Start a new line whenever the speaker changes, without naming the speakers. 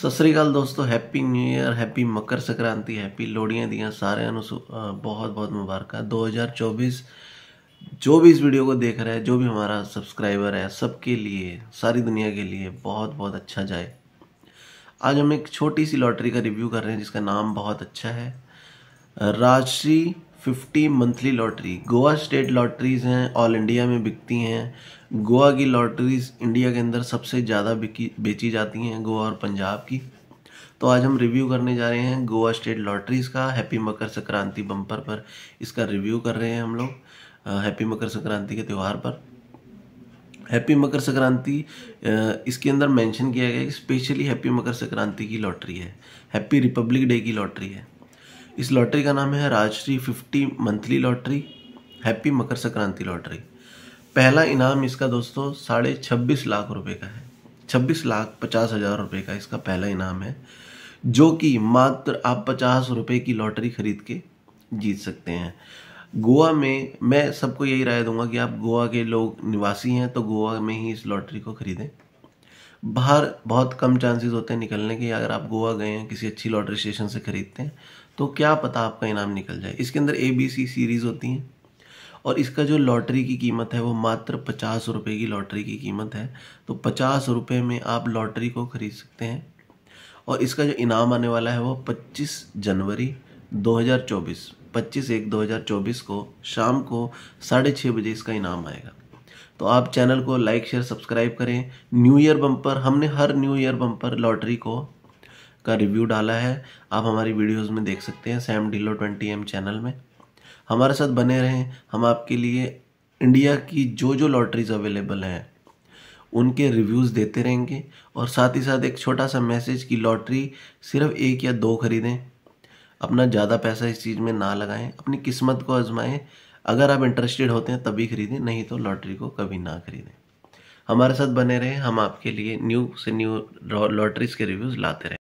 सत श्रीकाल दोस्तों happy new year happy Makar Sankranti happy happy दिया सारे बहुत बहुत मुबारक दो हज़ार 2024 जो भी इस वीडियो को देख रहा है जो भी हमारा सब्सक्राइबर है सबके लिए सारी दुनिया के लिए बहुत बहुत अच्छा जाए आज हम एक छोटी सी लॉटरी का रिव्यू कर रहे हैं जिसका नाम बहुत अच्छा है Rajshree fifty monthly lottery Goa state lotteries हैं ऑल इंडिया में बिकती हैं गोवा की लॉटरीज़ इंडिया के अंदर सबसे ज़्यादा बिकी बेची जाती हैं गोवा और पंजाब की तो आज हम रिव्यू करने जा रहे हैं गोवा स्टेट लॉटरीज़ का हैप्पी मकर संक्रांति बम्पर पर इसका रिव्यू कर रहे हैं हम लोग हैप्पी मकर संक्रांति के त्यौहार पर हैप्पी मकर संक्रांति इसके अंदर मेंशन किया गया है कि स्पेशली हैप्पी मकर संक्रांति की लॉटरी है हैप्पी रिपब्लिक डे की लॉटरी है इस लॉटरी का नाम है Rajshree fifty monthly lottery happy Makar Sankranti lottery पहला इनाम इसका दोस्तों साढ़े छब्बीस लाख रुपए का है छब्बीस लाख पचास हज़ार रुपये का इसका पहला इनाम है जो कि मात्र आप पचास रुपये की लॉटरी खरीद के जीत सकते हैं गोवा में मैं सबको यही राय दूंगा कि आप गोवा के लोग निवासी हैं तो गोवा में ही इस लॉटरी को खरीदें बाहर बहुत कम चांसेस होते हैं निकलने के अगर आप गोवा गए हैं किसी अच्छी लॉटरी स्टेशन से ख़रीदते हैं तो क्या पता आपका इनाम निकल जाए इसके अंदर ए बी सी सीरीज़ होती हैं और इसका जो लॉटरी की कीमत है वो मात्र पचास रुपये की लॉटरी की कीमत है तो पचास रुपये में आप लॉटरी को ख़रीद सकते हैं और इसका जो इनाम आने वाला है वो 25 जनवरी 2024 25 एक 2024 को शाम को साढ़े छः बजे इसका इनाम आएगा तो आप चैनल को लाइक शेयर सब्सक्राइब करें न्यू ईयर बम्पर हमने हर न्यू ईयर बम्पर लॉटरी को का रिव्यू डाला है आप हमारी वीडियोस में देख सकते हैं सैम डीलो ट्वेंटी एम चैनल में हमारे साथ बने रहें हम आपके लिए इंडिया की जो जो लॉटरीज अवेलेबल हैं उनके रिव्यूज़ देते रहेंगे और साथ ही साथ एक छोटा सा मैसेज कि लॉटरी सिर्फ एक या दो खरीदें अपना ज़्यादा पैसा इस चीज़ में ना लगाएं अपनी किस्मत को आजमाएं अगर आप इंटरेस्टेड होते हैं तभी खरीदें नहीं तो लॉटरी को कभी ना खरीदें हमारे साथ बने रहें हम आपके लिए न्यू से न्यू लॉटरीज़ के रिव्यूज़ लाते रहें